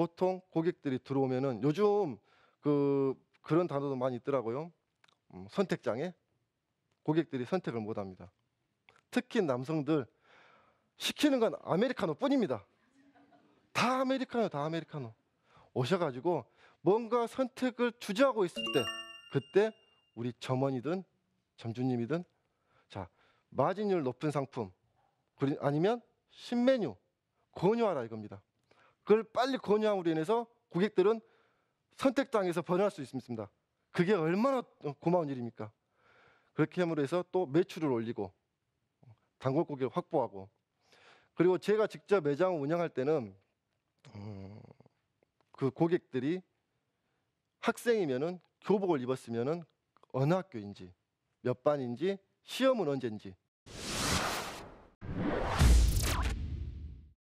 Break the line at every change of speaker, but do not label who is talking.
보통 고객들이 들어오면은 요즘 그 그런 단어도 많이 있더라고요. 음, 선택장애 고객들이 선택을 못 합니다. 특히 남성들 시키는 건 아메리카노 뿐입니다. 다 아메리카노, 다 아메리카노. 오셔가지고 뭔가 선택을 주저하고 있을 때 그때 우리 점원이든 점주님이든 자 마진율 높은 상품 아니면 신메뉴 권유하라 이겁니다. 그걸 빨리 권유함으로 인해서 고객들은 선택장에서 벗어날 수 있습니다. 그게 얼마나 고마운 일입니까? 그렇게 함으로 해서 또 매출을 올리고 단골 고객을 확보하고 그리고 제가 직접 매장을 운영할 때는 음, 그 고객들이 학생이면은 교복을 입었으면은 어느 학교인지 몇 반인지 시험은 언제인지